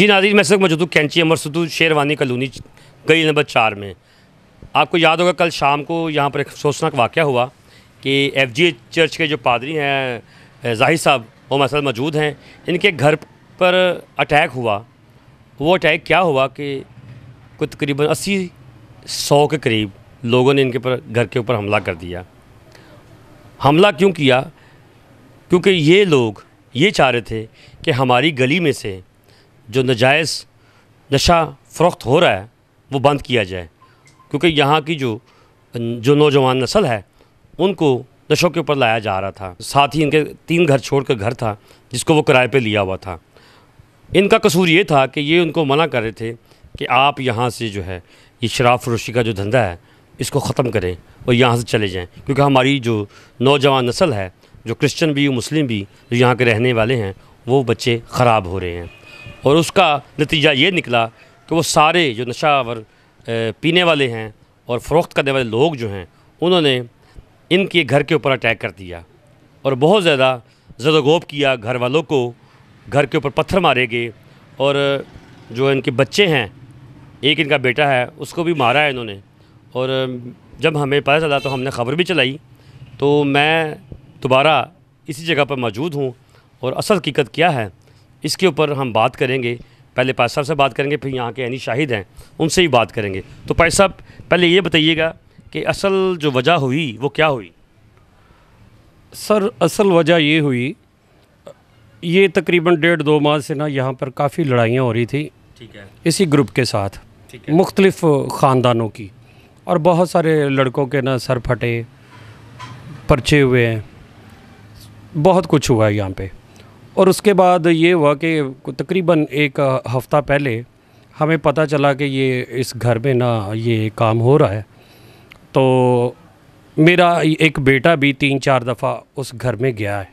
जी Nazi मैं सब मौजूद कैंची अमर सदू शेरवानी कलोनी गली नंबर चार में आपको याद होगा कल शाम को यहाँ पर एक अफसोसनाक वाक़ हुआ कि एफ जी चर्च के जो पादरी हैं जाहिर साहब वो मसल मौजूद हैं इनके घर पर अटैक हुआ वो अटैक क्या हुआ कि कोई तकरीबन अस्सी सौ के करीब लोगों ने इनके पर घर के ऊपर हमला कर दिया हमला क्यों किया क्योंकि ये लोग ये चाह रहे थे कि हमारी गली में से जो नजायज़ नशा फ़रोख्त हो रहा है वो बंद किया जाए क्योंकि यहाँ की जो जो नौजवान नस्ल है उनको नशों के ऊपर लाया जा रहा था साथ ही इनके तीन घर छोड़ कर घर था जिसको वो किराए पे लिया हुआ था इनका कसूर ये था कि ये उनको मना कर रहे थे कि आप यहाँ से जो है ये शराब फरोशी का जो धंधा है इसको ख़त्म करें और यहाँ से चले जाएं क्योंकि हमारी जो नौजवान नस्ल है जो क्रिश्चियन भी मुस्लिम भी जो यहाँ के रहने वाले हैं वो बच्चे ख़राब हो रहे हैं और उसका नतीजा ये निकला कि वो सारे जो नशावर पीने वाले हैं और फ़रोख्त करने वाले लोग जो हैं उन्होंने इनके घर के ऊपर अटैक कर दिया और बहुत ज़्यादा जदोगोप किया घर वालों को घर के ऊपर पत्थर मारे गए और जो इनके बच्चे हैं एक इनका बेटा है उसको भी मारा है इन्होंने और जब हमें पता चला तो हमने ख़बर भी चलाई तो मैं दोबारा इसी जगह पर मौजूद हूँ और असल हकीकत क्या है इसके ऊपर हम बात करेंगे पहले पाए साहब से बात करेंगे फिर यहाँ के यानी शाहिद हैं उनसे ही बात करेंगे तो पाई साहब पहले ये बताइएगा कि असल जो वजह हुई वो क्या हुई सर असल वजह ये हुई ये तकरीबन डेढ़ दो माह से ना यहाँ पर काफ़ी लड़ाइयाँ हो रही थी ठीक है इसी ग्रुप के साथ मुख्तलफ़ ख़ानदानों की और बहुत सारे लड़कों के ना सर फटे परचे हुए हैं बहुत कुछ हुआ है यहाँ पर और उसके बाद ये हुआ कि तकरीबन एक हफ़्ता पहले हमें पता चला कि ये इस घर में ना ये काम हो रहा है तो मेरा एक बेटा भी तीन चार दफ़ा उस घर में गया है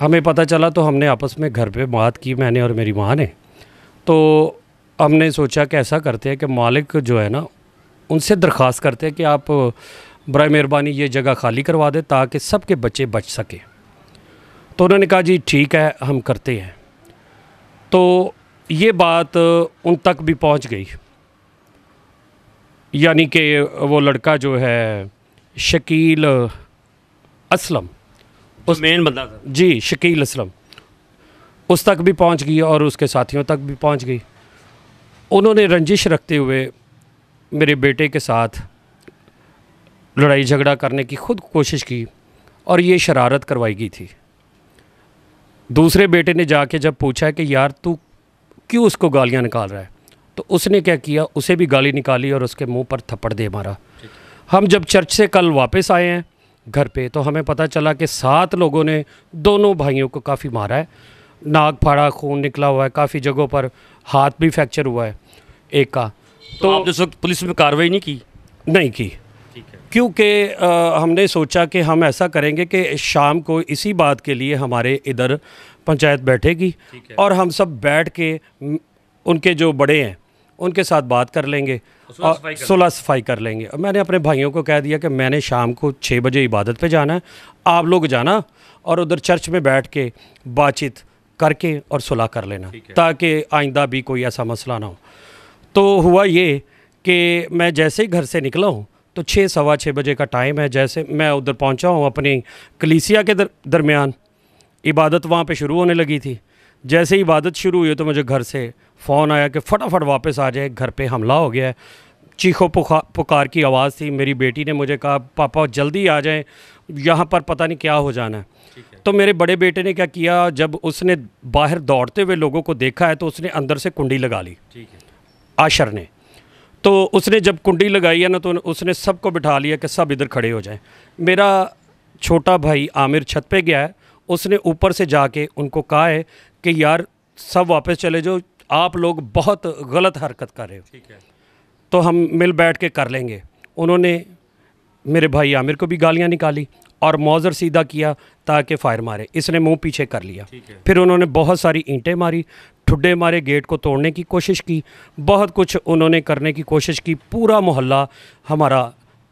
हमें पता चला तो हमने आपस में घर पे बात की मैंने और मेरी माँ ने तो हमने सोचा कि ऐसा करते हैं कि मालिक जो है ना उनसे दरख्वास्त करते हैं कि आप बर मेहरबानी ये जगह खाली करवा दें ताकि सबके बच्चे बच सकें तो उन्होंने कहा जी ठीक है हम करते हैं तो ये बात उन तक भी पहुंच गई यानी कि वो लड़का जो है शकील असलम उस मेन बंदा जी शकील असलम उस तक भी पहुंच गई और उसके साथियों तक भी पहुंच गई उन्होंने रंजिश रखते हुए मेरे बेटे के साथ लड़ाई झगड़ा करने की खुद कोशिश की और ये शरारत करवाई गई थी दूसरे बेटे ने जाके जब पूछा कि यार तू क्यों उसको गालियाँ निकाल रहा है तो उसने क्या किया उसे भी गाली निकाली और उसके मुंह पर थप्पड़ दे मारा हम जब चर्च से कल वापस आए हैं घर पे तो हमें पता चला कि सात लोगों ने दोनों भाइयों को काफ़ी मारा है नाक फाड़ा खून निकला हुआ है काफ़ी जगहों पर हाथ भी फ्रैक्चर हुआ है एक का तो, तो आप जिस वक्त पुलिस में कार्रवाई नहीं की नहीं की क्योंकि हमने सोचा कि हम ऐसा करेंगे कि शाम को इसी बात के लिए हमारे इधर पंचायत बैठेगी और हम सब बैठ के उनके जो बड़े हैं उनके साथ बात कर लेंगे और सुलह सफाई कर लेंगे और मैंने अपने भाइयों को कह दिया कि मैंने शाम को छः बजे इबादत पे जाना है आप लोग जाना और उधर चर्च में बैठ के बातचीत करके और सुलह कर लेना ताकि आइंदा भी कोई ऐसा मसला ना हो तो हुआ ये कि मैं जैसे ही घर से निकला हूँ तो छः सवा छः बजे का टाइम है जैसे मैं उधर पहुंचा हूँ अपनी कलीसिया के दर, दरमियान इबादत वहाँ पे शुरू होने लगी थी जैसे ही इबादत शुरू हुई तो मुझे घर से फ़ोन आया कि फटाफट वापस आ जाए घर पे हमला हो गया है पुखा पुकार की आवाज़ थी मेरी बेटी ने मुझे कहा पापा जल्दी आ जाएँ यहाँ पर पता नहीं क्या हो जाना है तो मेरे बड़े बेटे ने क्या किया जब उसने बाहर दौड़ते हुए लोगों को देखा है तो उसने अंदर से कुंडी लगा ली आशर ने तो उसने जब कुंडी लगाई है ना तो उसने सबको बिठा लिया कि सब इधर खड़े हो जाएं मेरा छोटा भाई आमिर छत पे गया है उसने ऊपर से जाके उनको कहा है कि यार सब वापस चले जाओ आप लोग बहुत गलत हरकत कर रहे हो ठीक है तो हम मिल बैठ के कर लेंगे उन्होंने मेरे भाई आमिर को भी गालियाँ निकाली और मौज़र सीधा किया ताकि फ़ायर मारे इसने मुंह पीछे कर लिया फिर उन्होंने बहुत सारी ईंटें मारी ठुड्डे मारे गेट को तोड़ने की कोशिश की बहुत कुछ उन्होंने करने की कोशिश की पूरा मोहल्ला हमारा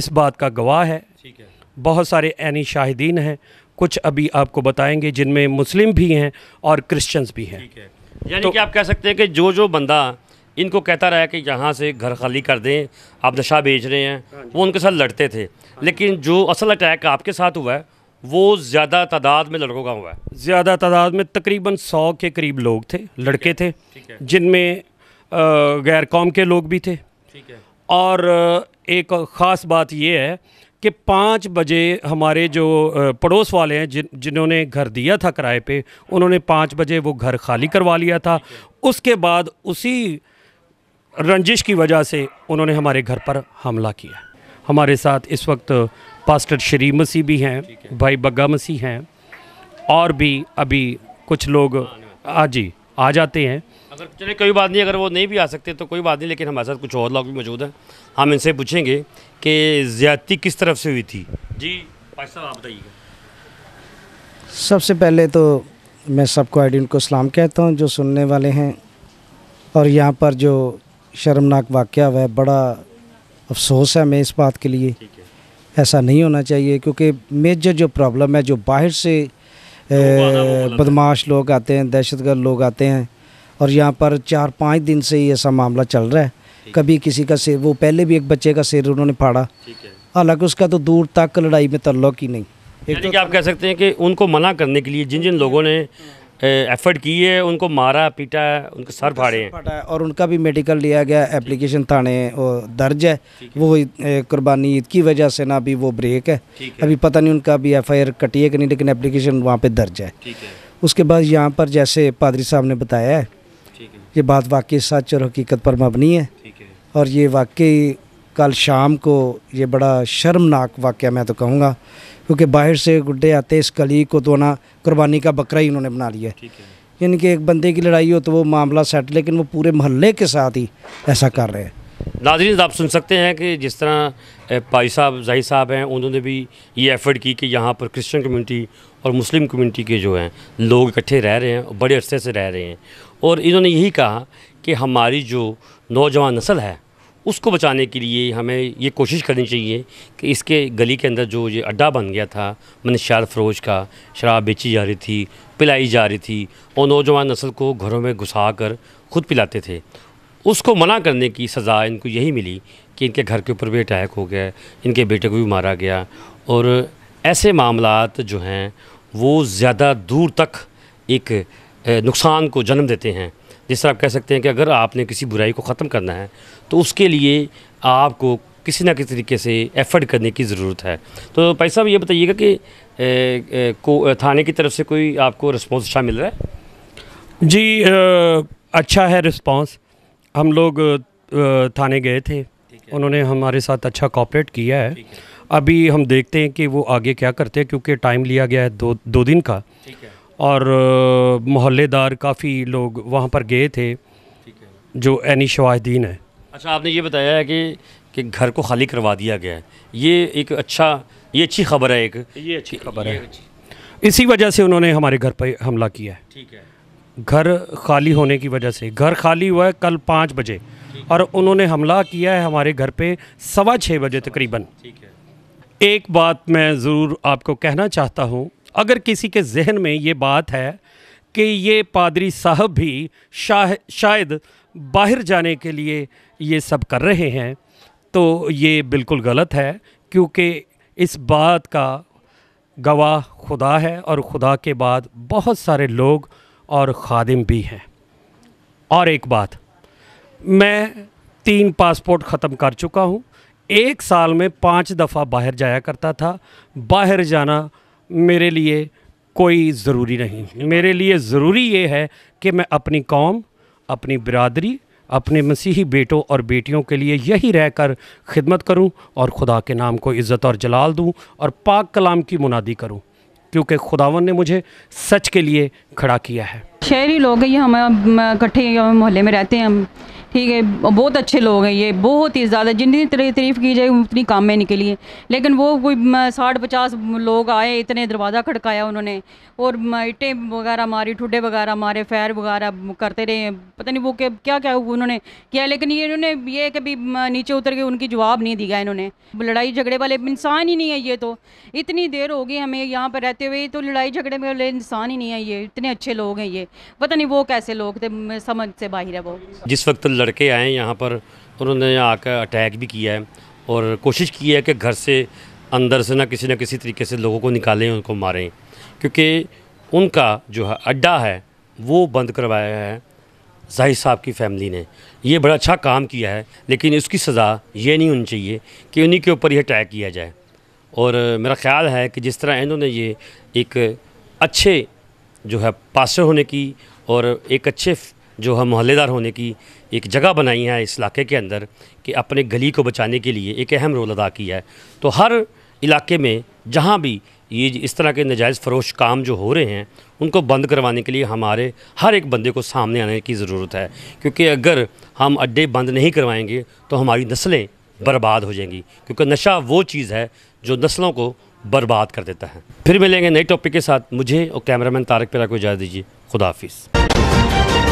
इस बात का गवाह है ठीक है बहुत सारे ऐनी शाहिदीन हैं कुछ अभी आपको बताएंगे जिनमें मुस्लिम भी हैं और क्रिश्चियंस भी हैं है। यानी तो, कि आप कह सकते हैं कि जो जो बंदा इनको कहता रहा कि यहाँ से घर खाली कर दें आप दशा बेच रहे हैं हाँ वो उनके साथ लड़ते थे हाँ लेकिन जो असल अटैक आपके साथ हुआ है वो ज़्यादा तादाद में लड़कों का हुआ है ज़्यादा तादाद में तकरीबन सौ के करीब लोग थे लड़के थे जिनमें गैर कौम के लोग भी थे और एक ख़ास बात यह है कि पाँच बजे हमारे जो पड़ोस वाले हैं जिन जिन्होंने घर दिया था किराए पे उन्होंने पाँच बजे वो घर खाली करवा लिया था उसके बाद उसी रंजिश की वजह से उन्होंने हमारे घर पर हमला किया हमारे साथ इस वक्त पास्टर शरीफ मसीह भी हैं भाई बग्गा मसीह हैं और भी अभी कुछ लोग हाँ जी आ जाते हैं अगर चले कोई बात नहीं अगर वो नहीं भी आ सकते तो कोई बात नहीं लेकिन हमारे साथ कुछ और लोग भी मौजूद हैं हम इनसे पूछेंगे कि ज़्यादती किस तरफ से हुई थी जी भाई साहब आप बताइएगा सबसे पहले तो मैं सबको आइडियन को सलाम कहता हूँ जो सुनने वाले हैं और यहाँ पर जो शर्मनाक वाक़ हुआ है बड़ा अफसोस है मैं इस बात के लिए ऐसा नहीं होना चाहिए क्योंकि मेजर जो प्रॉब्लम है जो बाहर से बदमाश लोग आते हैं दहशत लोग आते हैं और यहाँ पर चार पाँच दिन से ही ऐसा मामला चल रहा है कभी किसी का सिर वो पहले भी एक बच्चे का सिर उन्होंने फाड़ा हालांकि उसका तो दूर तक लड़ाई में तल्लुक ही नहीं एक तो आप कह सकते हैं कि उनको मना करने के लिए जिन जिन लोगों ने एफर्ट की है उनको मारा पीटा है उनके सर फाड़े हैं और उनका भी मेडिकल लिया गया एप्लीकेशन थाने दर्ज है वो कुर्बानी ईद की वजह से ना अभी वो ब्रेक है अभी पता नहीं उनका अभी एफ आई कटी है कि नहीं लेकिन एप्लीकेशन वहाँ पर दर्ज है उसके बाद यहाँ पर जैसे पादरी साहब ने बताया है ये बात वाकई सच और हकीकत पर मबनी है और ये वाकई कल शाम को ये बड़ा शर्मनाक वाक्य मैं तो कहूँगा क्योंकि बाहर से गुड्डे आते इस कली को तो ना कुर्बानी का बकरा ही उन्होंने बना लिया है यानी कि एक बंदे की लड़ाई हो तो वो मामला सेट लेकिन वो पूरे महल्ले के साथ ही ऐसा कर रहे हैं नाजरीन आप सुन सकते हैं कि जिस तरह पाई साहब जाहिर साहब हैं उन्होंने भी ये एफर्ट की कि यहाँ पर क्रिश्चियन कम्युनिटी और मुस्लिम कम्युनिटी के जो हैं लोग इकट्ठे रह रहे हैं और बड़े अरसे से रह रहे हैं और इन्होंने यही कहा कि हमारी जो नौजवान नस्ल है उसको बचाने के लिए हमें ये कोशिश करनी चाहिए कि इसके गली के अंदर जो ये अड्डा बन गया था मनशार फरोज का शराब बेची जा रही थी पिलाई जा रही थी और नौजवान नस्ल को घरों में घुसा कर खुद पिलाते थे उसको मना करने की सज़ा इनको यही मिली कि इनके घर के ऊपर भी अटैक हो गया इनके बेटे को भी मारा गया और ऐसे मामला जो हैं वो ज़्यादा दूर तक एक नुकसान को जन्म देते हैं जिस तरह आप कह सकते हैं कि अगर आपने किसी बुराई को ख़त्म करना है तो उसके लिए आपको किसी ना किसी तरीके से एफर्ट करने की ज़रूरत है तो भाई साहब ये बताइएगा कि ए, ए, को थाने की तरफ से कोई आपको रिस्पॉन्स अच्छा मिल रहा है जी आ, अच्छा है रिस्पॉन्स हम लोग थाने गए थे उन्होंने हमारे साथ अच्छा कॉपरेट किया है अभी हम देखते हैं कि वो आगे क्या करते हैं क्योंकि टाइम लिया गया है दो दो दिन का ठीक है और मोहल्लेदार काफ़ी लोग वहाँ पर गए थे जो एनी शवाहदीन है अच्छा आपने ये बताया है कि कि घर को खाली करवा दिया गया है ये एक अच्छा ये अच्छी खबर है एक ये अच्छी खबर है इसी वजह से उन्होंने हमारे घर पर हमला किया है ठीक है घर खाली होने की वजह से घर खाली हुआ है कल पाँच बजे और उन्होंने हमला किया है हमारे घर पे सवा छः बजे तकरीबन ठीक है एक बात मैं ज़रूर आपको कहना चाहता हूँ अगर किसी के जहन में ये बात है कि ये पादरी साहब भी शाह शायद बाहर जाने के लिए ये सब कर रहे हैं तो ये बिल्कुल गलत है क्योंकि इस बात का गवाह खुदा है और खुदा के बाद बहुत सारे लोग और खादिम भी हैं और एक बात मैं तीन पासपोर्ट ख़त्म कर चुका हूँ एक साल में पाँच दफ़ा बाहर जाया करता था बाहर जाना मेरे लिए कोई ज़रूरी नहीं मेरे लिए ज़रूरी ये है कि मैं अपनी कौम अपनी बिरादरी अपने मसीही बेटों और बेटियों के लिए यही रहकर खिदमत करूं और खुदा के नाम को इज़्ज़त और जलाल दूं और पाक कलाम की मुनादी करूं क्योंकि खुदावन ने मुझे सच के लिए खड़ा किया है शहरी लोग ये हम इकट्ठे मोहल्ले में रहते हैं हम ठीक है बहुत अच्छे लोग हैं ये बहुत ही ज़्यादा जितनी तारीफ़ की जाए उतनी काम में निकली है लेकिन वो कोई साठ पचास लोग आए इतने दरवाज़ा खड़काया उन्होंने और इटें वगैरह मारी ठुडे वगैरह मारे फैर वगैरह करते रहे पता नहीं वो क्या क्या क्या उन्होंने किया लेकिन ये इन्होंने ये कभी नीचे उतर के उनकी जवाब नहीं दिया इन्होंने लड़ाई झगड़े वाले इंसान ही नहीं है ये तो इतनी देर हो गई हमें यहाँ पर रहते हुए तो लड़ाई झगड़े वाले इंसान ही नहीं है ये इतने अच्छे लोग हैं ये पता नहीं वो कैसे लोग थे समझ से बाहर है वो जिस वक्त लड़के आए यहाँ पर उन्होंने आकर अटैक भी किया है और कोशिश की है कि घर से अंदर से ना किसी ना किसी तरीके से लोगों को निकालें उनको मारें क्योंकि उनका जो है अड्डा है वो बंद करवाया है जाहिर साहब की फैमिली ने ये बड़ा अच्छा काम किया है लेकिन उसकी सज़ा ये नहीं होनी चाहिए कि उन्हीं के ऊपर ही अटैक किया जाए और मेरा ख्याल है कि जिस तरह इन्होंने ये एक अच्छे जो है पासर होने की और एक अच्छे जो है मोहल्लेदार होने की एक जगह बनाई है इस इलाके के अंदर कि अपने गली को बचाने के लिए एक अहम रोल अदा किया है तो हर इलाके में जहाँ भी ये इस तरह के नजायज़ फरोश काम जो हो रहे हैं उनको बंद करवाने के लिए हमारे हर एक बंदे को सामने आने की ज़रूरत है क्योंकि अगर हम अड्डे बंद नहीं करवाएंगे तो हमारी नस्लें बर्बाद हो जाएंगी क्योंकि नशा वो चीज़ है जो नस्लों को बर्बाद कर देता है फिर मिलेंगे नए टॉपिक के साथ मुझे और कैमरामैन तारक पेरा को इजाज़त दीजिए खुदाफिज़